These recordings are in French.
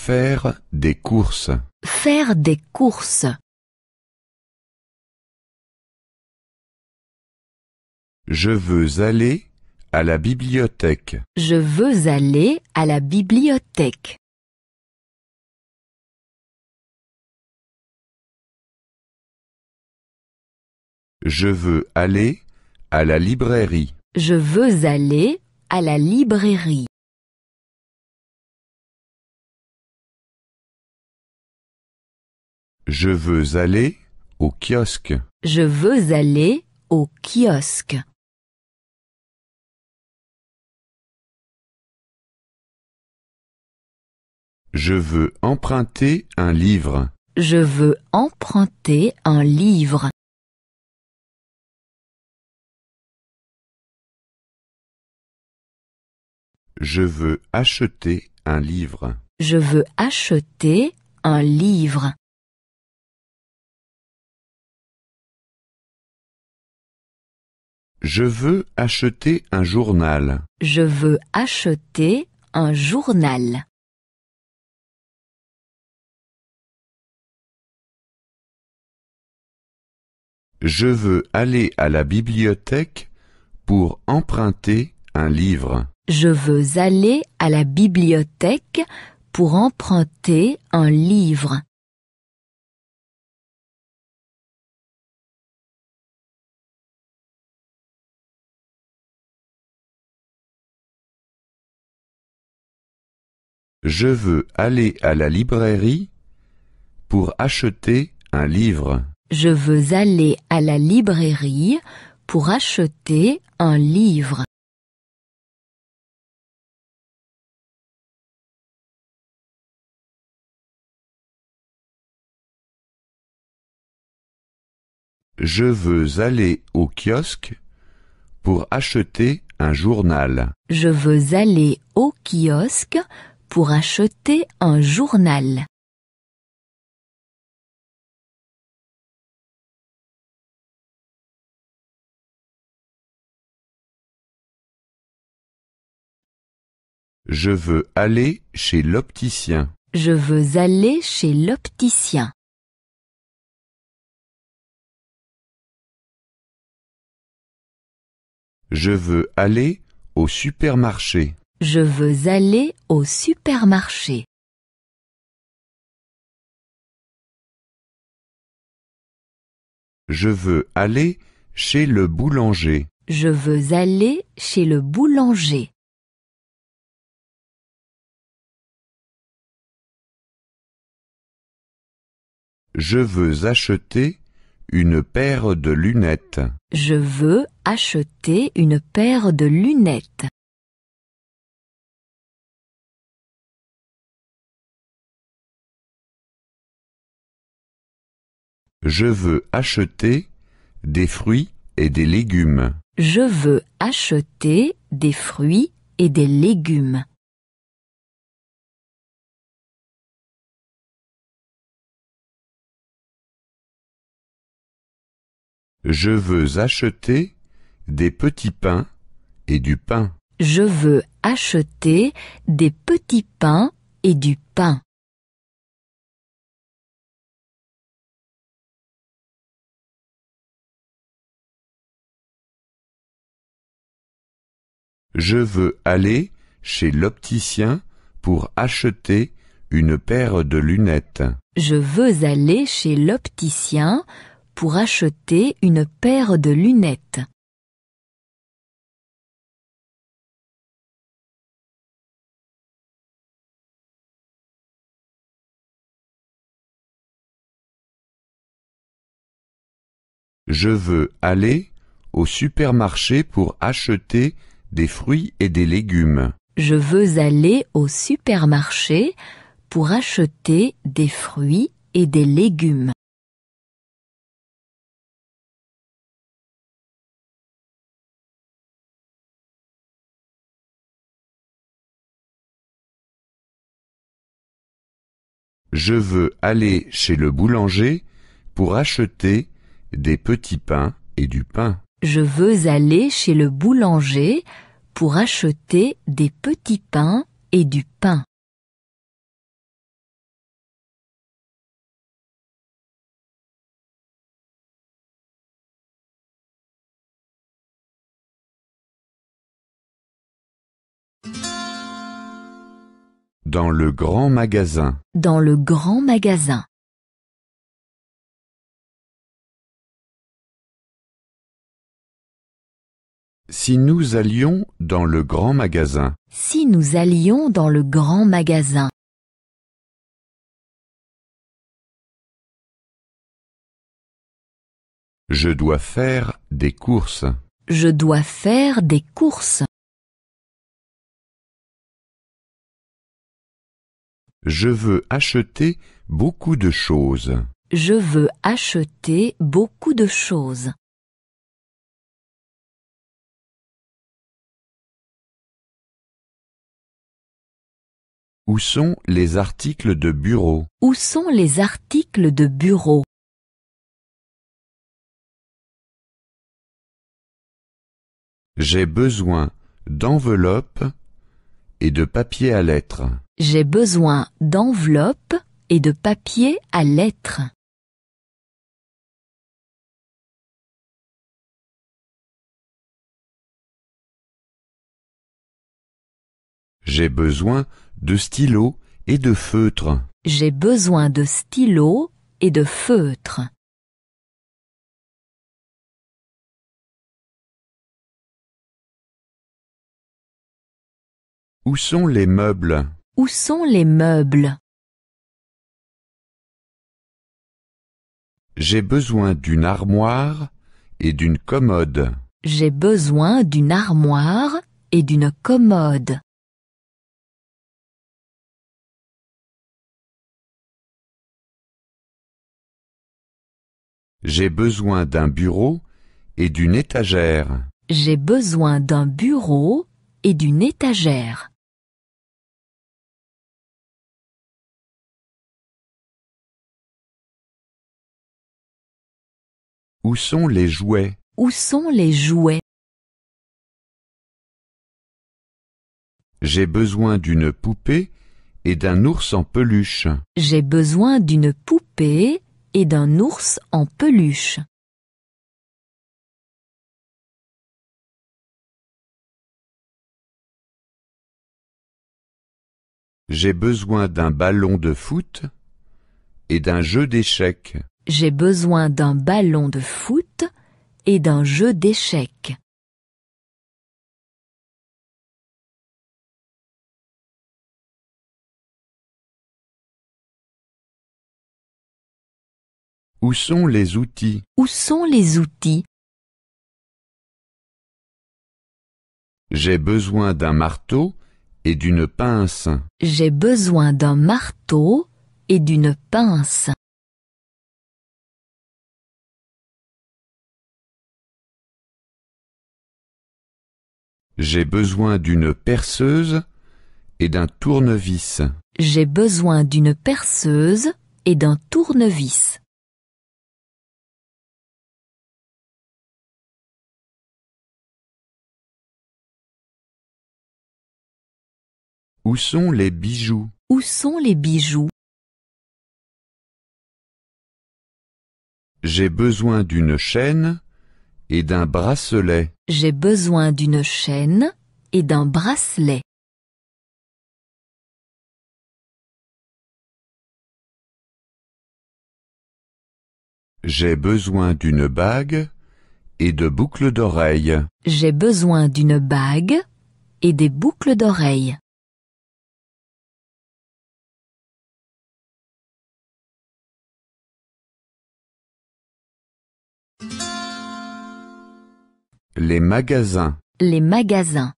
Faire des courses. Faire des courses. Je veux aller à la bibliothèque. Je veux aller à la bibliothèque. Je veux aller à la librairie. Je veux aller à la librairie. Je veux aller au kiosque. Je veux aller au kiosque. Je veux emprunter un livre. Je veux emprunter un livre. Je veux acheter un livre. Je veux acheter un livre. Je veux acheter un journal. Je veux acheter un journal. Je veux aller à la bibliothèque pour emprunter un livre. Je veux aller à la bibliothèque pour emprunter un livre. Je veux aller à la librairie pour acheter un livre. Je veux aller à la librairie pour acheter un livre. Je veux aller au kiosque pour acheter un journal. Je veux aller au kiosque pour acheter un journal. Je veux aller chez l'opticien. Je veux aller chez l'opticien. Je veux aller au supermarché. Je veux aller au supermarché. Je veux aller chez le boulanger. Je veux aller chez le boulanger. Je veux acheter une paire de lunettes. Je veux acheter une paire de lunettes. Je veux acheter des fruits et des légumes. Je veux acheter des fruits et des légumes. Je veux acheter des petits pains et du pain. Je veux acheter des petits pains et du pain. Je veux aller chez l'opticien pour acheter une paire de lunettes. Je veux aller chez l'opticien pour acheter une paire de lunettes. Je veux aller au supermarché pour acheter des fruits et des légumes. Je veux aller au supermarché pour acheter des fruits et des légumes. Je veux aller chez le boulanger pour acheter des petits pains et du pain. Je veux aller chez le boulanger pour acheter des petits pains et du pain. Dans le grand magasin. Dans le grand magasin. Si nous allions dans le grand magasin. Si nous allions dans le grand magasin. Je dois faire des courses. Je dois faire des courses. Je veux acheter beaucoup de choses. Je veux acheter beaucoup de choses. Où sont les articles de bureau Où sont les articles de bureau J'ai besoin d'enveloppes et de papier à lettres. J'ai besoin d'enveloppes et de papier à lettres. J'ai besoin de stylos et de feutres. J'ai besoin de stylos et de feutres. Où sont les meubles Où sont les meubles J'ai besoin d'une armoire et d'une commode. J'ai besoin d'une armoire et d'une commode. J'ai besoin d'un bureau et d'une étagère. J'ai besoin d'un bureau et d'une étagère. Où sont les jouets Où sont les jouets J'ai besoin d'une poupée et d'un ours en peluche. J'ai besoin d'une poupée et d'un ours en peluche. J'ai besoin d'un ballon de foot et d'un jeu d'échecs. J'ai besoin d'un ballon de foot et d'un jeu d'échecs. Où sont les outils Où sont les outils J'ai besoin d'un marteau et d'une pince. J'ai besoin d'un marteau et d'une pince. J'ai besoin d'une perceuse et d'un tournevis. J'ai besoin d'une perceuse et d'un tournevis. Où sont les bijoux Où sont les bijoux J'ai besoin d'une chaîne et d'un bracelet. J'ai besoin d'une chaîne et d'un bracelet. J'ai besoin d'une bague et de boucles d'oreilles. J'ai besoin d'une bague et des boucles d'oreilles. Les magasins. Les magasins.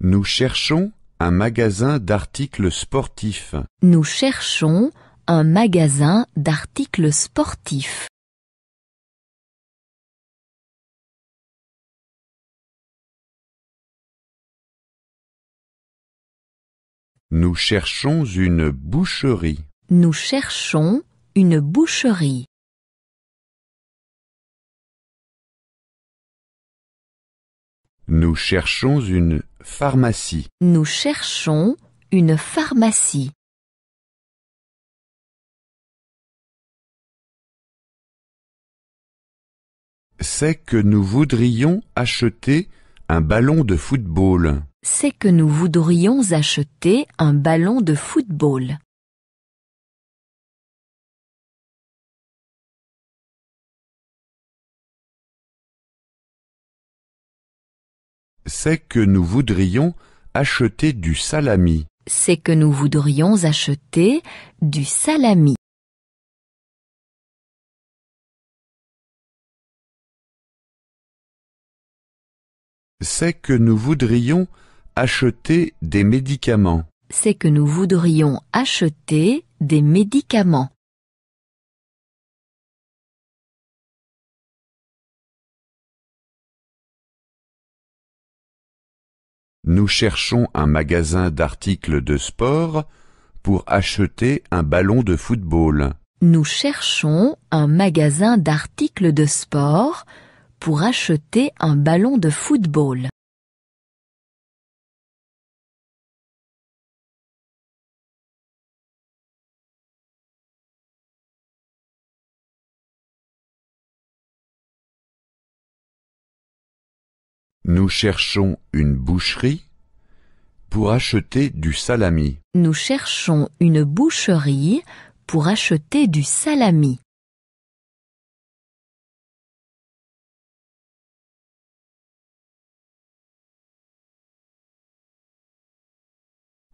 Nous cherchons un magasin d'articles sportifs. Nous cherchons un magasin d'articles sportifs. Nous cherchons une boucherie. Nous cherchons une boucherie. Nous cherchons une pharmacie. Nous cherchons une pharmacie. C'est que nous voudrions acheter un ballon de football. C'est que nous voudrions acheter un ballon de football. C'est que nous voudrions acheter du salami. C'est que nous voudrions acheter du salami. C'est que nous voudrions acheter des médicaments. C'est que nous voudrions acheter des médicaments. nous cherchons un magasin d'articles de sport pour acheter un ballon de football. Nous cherchons un magasin d'articles de sport pour acheter un ballon de football. Nous cherchons une boucherie pour acheter du salami. Nous cherchons une boucherie pour acheter du salami.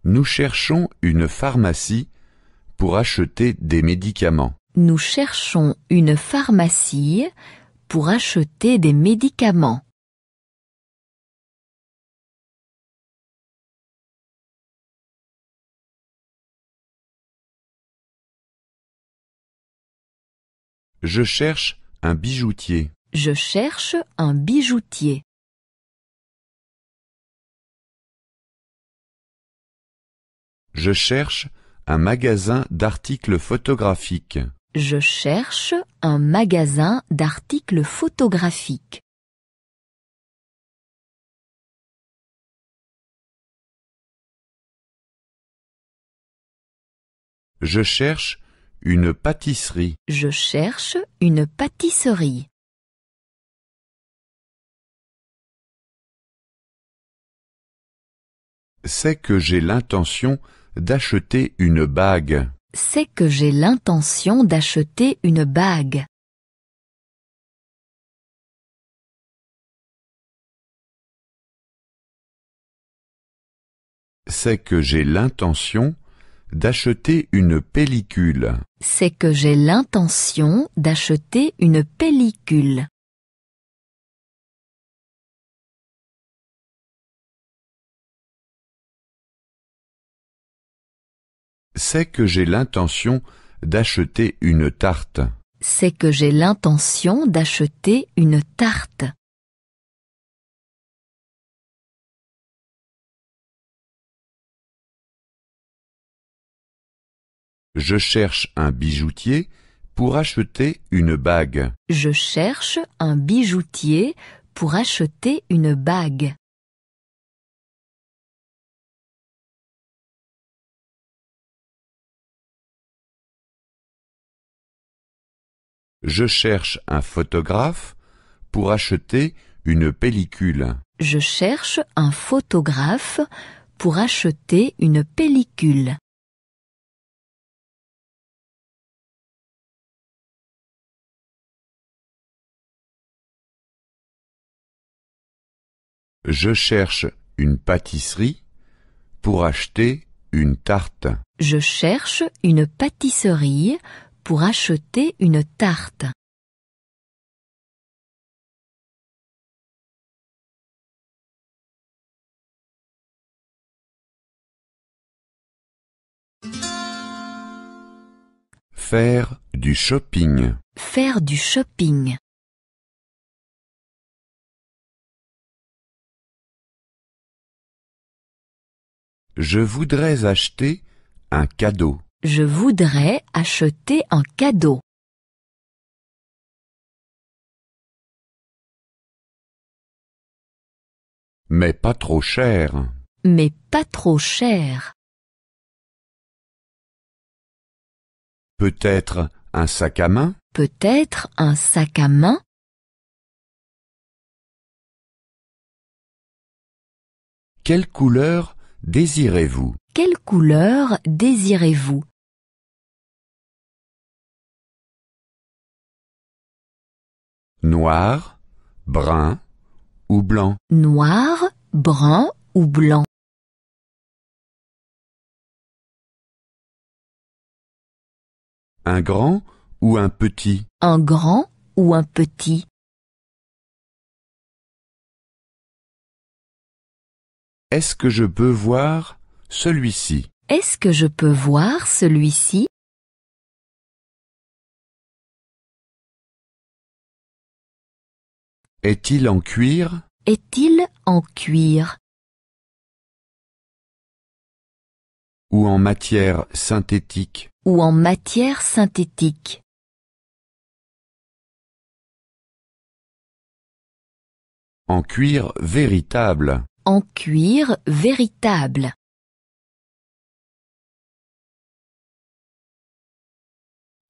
Nous cherchons une pharmacie pour acheter des médicaments. Nous cherchons une pharmacie pour acheter des médicaments. Je cherche un bijoutier. Je cherche un bijoutier. Je cherche un magasin d'articles photographiques. Je cherche un magasin d'articles photographiques. Je cherche une pâtisserie. Je cherche une pâtisserie. C'est que j'ai l'intention d'acheter une bague. C'est que j'ai l'intention d'acheter une bague. C'est que j'ai l'intention d'acheter une pellicule. C'est que j'ai l'intention d'acheter une pellicule. C'est que j'ai l'intention d'acheter une tarte. C'est que j'ai l'intention d'acheter une tarte. Je cherche un bijoutier pour acheter une bague. Je cherche un bijoutier pour acheter une bague. Je cherche un photographe pour acheter une pellicule. Je cherche un photographe pour acheter une pellicule. Je cherche une pâtisserie pour acheter une tarte. Je cherche une pâtisserie pour acheter une tarte. Faire du shopping. Faire du shopping. Je voudrais acheter un cadeau. Je voudrais acheter un cadeau. Mais pas trop cher. Mais pas trop cher. Peut-être un sac à main Peut-être un sac à main Quelle couleur désirez-vous Quelle couleur désirez-vous Noir, brun ou blanc Noir, brun ou blanc Un grand ou un petit Un grand ou un petit Est-ce que je peux voir celui-ci Est-ce que je peux voir celui-ci Est-il en cuir Est-il en cuir Ou en matière synthétique Ou en matière synthétique En cuir véritable en cuir véritable.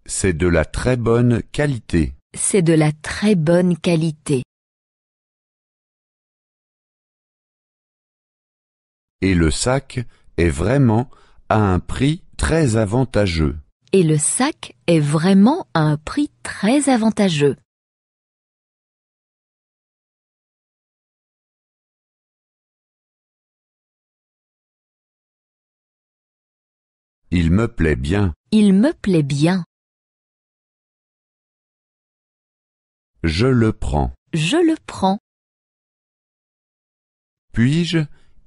C'est de la très bonne qualité. C'est de la très bonne qualité. Et le sac est vraiment à un prix très avantageux. Et le sac est vraiment à un prix très avantageux. Il me plaît bien. Il me plaît bien. Je le prends. Je le prends. Puis-je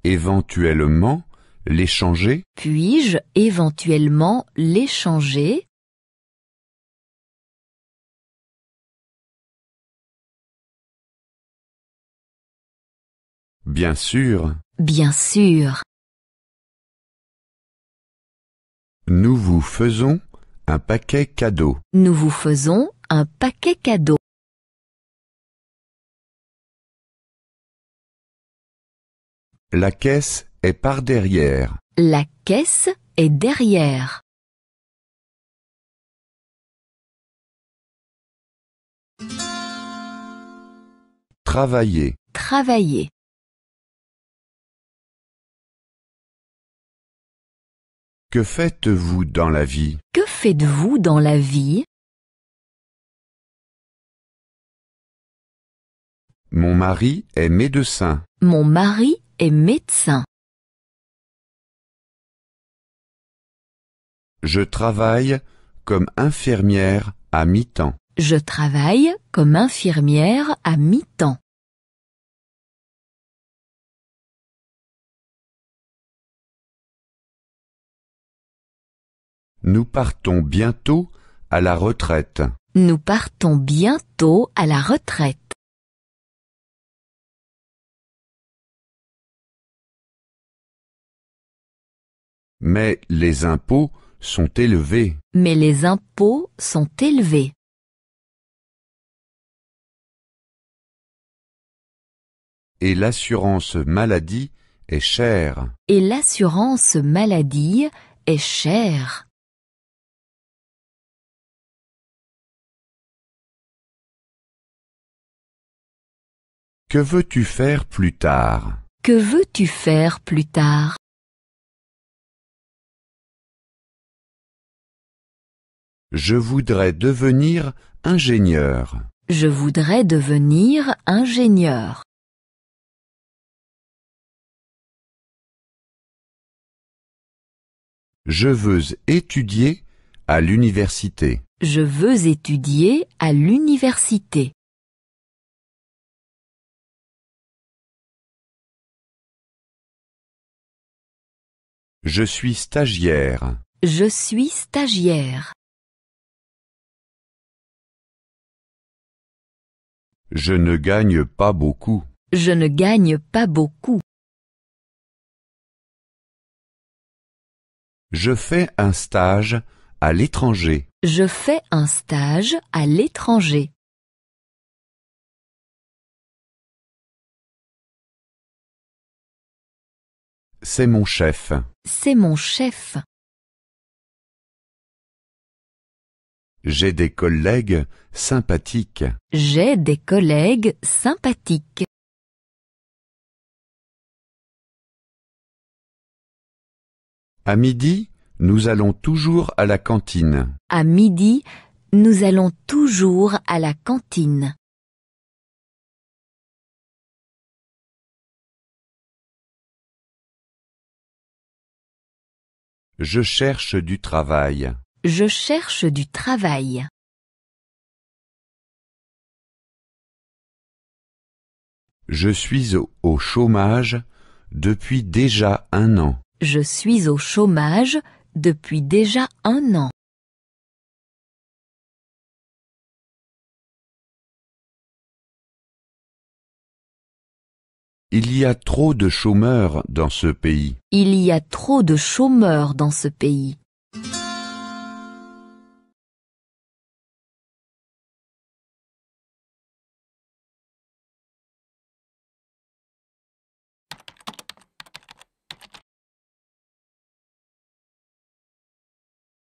éventuellement l'échanger Puis-je éventuellement l'échanger Bien sûr. Bien sûr. Nous vous faisons un paquet cadeau. Nous vous faisons un paquet cadeau. La caisse est par derrière. La caisse est derrière. Travailler. Travailler. Que faites-vous dans la vie Que faites-vous dans la vie Mon mari est médecin. Mon mari est médecin. Je travaille comme infirmière à mi-temps. Je travaille comme infirmière à mi-temps. Nous partons bientôt à la retraite. Nous partons bientôt à la retraite. Mais les impôts sont élevés. Mais les impôts sont élevés. Et l'assurance maladie est chère. Et l'assurance maladie est chère. Que veux-tu faire plus tard Que veux-tu faire plus tard Je voudrais devenir ingénieur. Je voudrais devenir ingénieur. Je veux étudier à l'université. Je veux étudier à l'université. Je suis stagiaire. Je suis stagiaire. Je ne gagne pas beaucoup. Je ne gagne pas beaucoup. Je fais un stage à l'étranger. Je fais un stage à l'étranger. C'est mon chef. C'est mon chef. J'ai des collègues sympathiques. J'ai des collègues sympathiques. À midi, nous allons toujours à la cantine. À midi, nous allons toujours à la cantine. Je cherche du travail. Je cherche du travail. Je suis au chômage depuis déjà un an. Je suis au chômage depuis déjà un an. Il y a trop de chômeurs dans ce pays. Il y a trop de chômeurs dans ce pays.